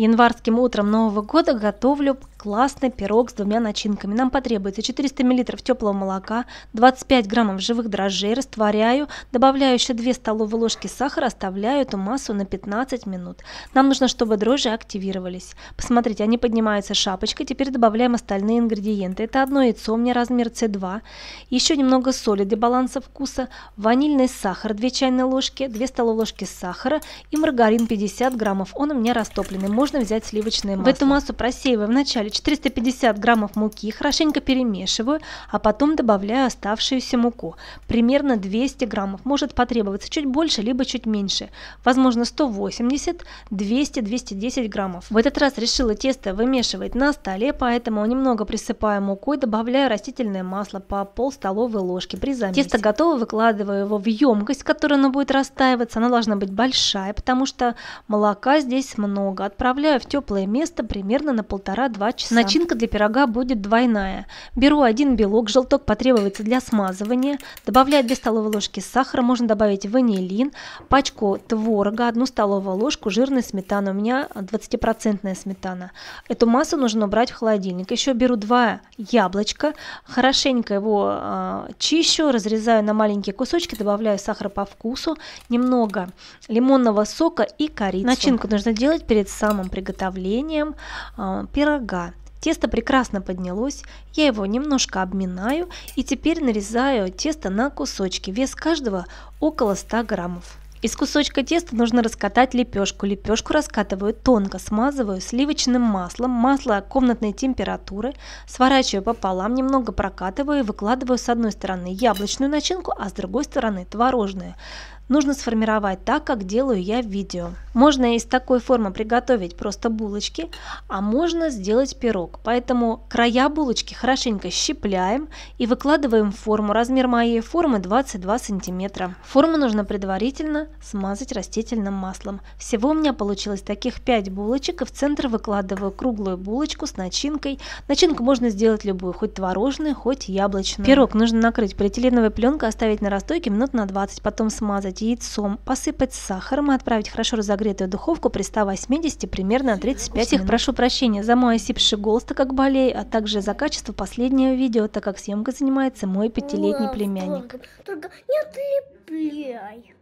Январским утром Нового года готовлю классный пирог с двумя начинками. Нам потребуется 400 мл теплого молока, 25 граммов живых дрожжей, растворяю, добавляю еще 2 столовые ложки сахара, оставляю эту массу на 15 минут. Нам нужно, чтобы дрожжи активировались. Посмотрите, они поднимаются шапочкой, теперь добавляем остальные ингредиенты. Это одно яйцо, у меня размер С2, еще немного соли для баланса вкуса, ванильный сахар 2 чайные ложки, 2 столовые ложки сахара и маргарин 50 граммов, он у меня растопленный. Можно можно взять сливочное масло. В эту массу просеиваю вначале 450 граммов муки, хорошенько перемешиваю, а потом добавляю оставшуюся муку. Примерно 200 граммов, может потребоваться чуть больше, либо чуть меньше. Возможно 180, 200, 210 граммов. В этот раз решила тесто вымешивать на столе, поэтому немного присыпаю мукой, добавляю растительное масло по пол столовой ложки при замесе. Тесто готово, выкладываю его в емкость, в которой оно будет растаиваться. Она должна быть большая, потому что молока здесь много. Отправляю отправляю в теплое место примерно на полтора-два часа. Начинка для пирога будет двойная. Беру один белок, желток потребуется для смазывания. Добавляю 2 столовые ложки сахара, можно добавить ванилин, пачку творога, 1 столовую ложку жирной сметаны. У меня 20% сметана. Эту массу нужно убрать в холодильник. Еще беру 2 яблочка, хорошенько его э, чищу, разрезаю на маленькие кусочки, добавляю сахара по вкусу, немного лимонного сока и корицы. Начинку нужно делать перед самым самым приготовлением а, пирога. Тесто прекрасно поднялось, я его немножко обминаю и теперь нарезаю тесто на кусочки, вес каждого около 100 граммов. Из кусочка теста нужно раскатать лепешку. Лепешку раскатываю тонко, смазываю сливочным маслом, масло комнатной температуры, сворачиваю пополам, немного прокатываю и выкладываю с одной стороны яблочную начинку, а с другой стороны творожную нужно сформировать так, как делаю я в видео. Можно из такой формы приготовить просто булочки, а можно сделать пирог. Поэтому края булочки хорошенько щепляем и выкладываем в форму. Размер моей формы 22 сантиметра. Форму нужно предварительно смазать растительным маслом. Всего у меня получилось таких 5 булочек и в центр выкладываю круглую булочку с начинкой. Начинку можно сделать любую, хоть творожную, хоть яблочную. Пирог нужно накрыть полиэтиленовой пленкой, оставить на расстойке минут на 20, потом смазать посыпать яйцом, посыпать сахаром и отправить в хорошо разогретую духовку при 180 примерно 35 их. Прошу прощения за мой осипший голос, так как болею, а также за качество последнего видео, так как съемка занимается мой пятилетний племянник. Только не отлепляй.